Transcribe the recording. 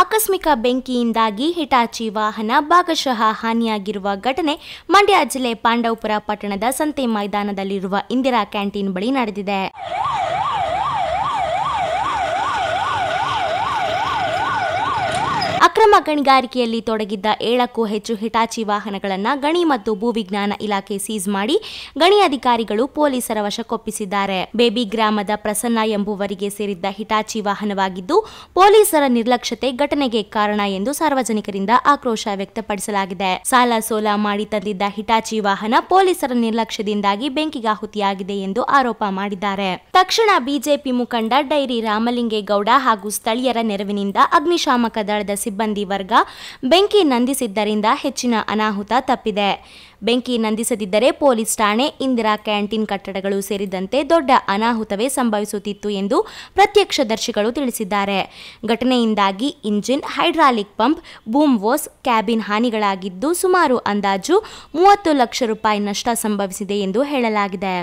ಆಕಸ್ಮಿಕ ಬೆಂಕಿಯಿಂದಾಗಿ ಹಿಟಾಚಿ ವಾಹನ ಭಾಗಶಃ ಹಾನಿಯಾಗಿರುವ ಘಟನೆ ಮಂಡ್ಯ ಜಿಲ್ಲೆ ಪಾಂಡವಪುರ ಪಟ್ಟಣದ ಸಂತೆ ಮೈದಾನದಲ್ಲಿರುವ ಇಂದಿರಾ ಕ್ಯಾಂಟೀನ್ ಬಳಿ ನಡೆದಿದೆ ಅಕ್ರಮ ಗಣಿಗಾರಿಕೆಯಲ್ಲಿ ತೊಡಗಿದ್ದ ಏಳಕ್ಕೂ ಹೆಚ್ಚು ಹಿಟಾಚಿ ವಾಹನಗಳನ್ನು ಗಣಿ ಮತ್ತು ಭೂವಿಜ್ಞಾನ ಇಲಾಖೆ ಸೀಸ್ ಮಾಡಿ ಗಣಿ ಅಧಿಕಾರಿಗಳು ಪೊಲೀಸರ ವಶಕ್ಕೊಪ್ಪಿಸಿದ್ದಾರೆ ಬೇಬಿ ಗ್ರಾಮದ ಪ್ರಸನ್ನ ಎಂಬುವರಿಗೆ ಸೇರಿದ್ದ ಹಿಟಾಚಿ ವಾಹನವಾಗಿದ್ದು ಪೊಲೀಸರ ನಿರ್ಲಕ್ಷ್ಯತೆ ಘಟನೆಗೆ ಕಾರಣ ಎಂದು ಸಾರ್ವಜನಿಕರಿಂದ ಆಕ್ರೋಶ ವ್ಯಕ್ತಪಡಿಸಲಾಗಿದೆ ಸಾಲ ಸೋಲ ಮಾಡಿ ತಂದಿದ್ದ ಹಿಟಾಚಿ ವಾಹನ ಪೊಲೀಸರ ನಿರ್ಲಕ್ಷ್ಯದಿಂದಾಗಿ ಬೆಂಕಿಗಾಹುತಿಯಾಗಿದೆ ಎಂದು ಆರೋಪ ಮಾಡಿದ್ದಾರೆ ತಕ್ಷಣ ಬಿಜೆಪಿ ಮುಖಂಡ ಡೈರಿ ರಾಮಲಿಂಗೇಗೌಡ ಹಾಗೂ ಸ್ಥಳೀಯರ ನೆರವಿನಿಂದ ಅಗ್ನಿಶಾಮಕ ದಳದ ಸಿಬ್ಬಂದಿ ಸಿಬ್ಬಂದಿ ವರ್ಗ ಬೆಂಕಿ ನಂದಿಸಿದ್ದರಿಂದ ಹೆಚ್ಚಿನ ಅನಾಹುತ ತಪ್ಪಿದೆ ಬೆಂಕಿ ನಂದಿಸದಿದ್ದರೆ ಪೊಲೀಸ್ ಠಾಣೆ ಇಂದಿರಾ ಕ್ಯಾಂಟೀನ್ ಕಟ್ಟಡಗಳು ಸೇರಿದಂತೆ ದೊಡ್ಡ ಅನಾಹುತವೇ ಸಂಭವಿಸುತ್ತಿತ್ತು ಎಂದು ಪ್ರತ್ಯಕ್ಷದರ್ಶಿಗಳು ತಿಳಿಸಿದ್ದಾರೆ ಘಟನೆಯಿಂದಾಗಿ ಇಂಜಿನ್ ಹೈಡ್ರಾಲಿಕ್ ಪಂಪ್ ಬೂಮ್ ವೋಸ್ ಕ್ಯಾಬಿನ್ ಹಾನಿಗಳಾಗಿದ್ದು ಸುಮಾರು ಅಂದಾಜು ಮೂವತ್ತು ಲಕ್ಷ ರೂಪಾಯಿ ನಷ್ಟ ಸಂಭವಿಸಿದೆ ಎಂದು ಹೇಳಲಾಗಿದೆ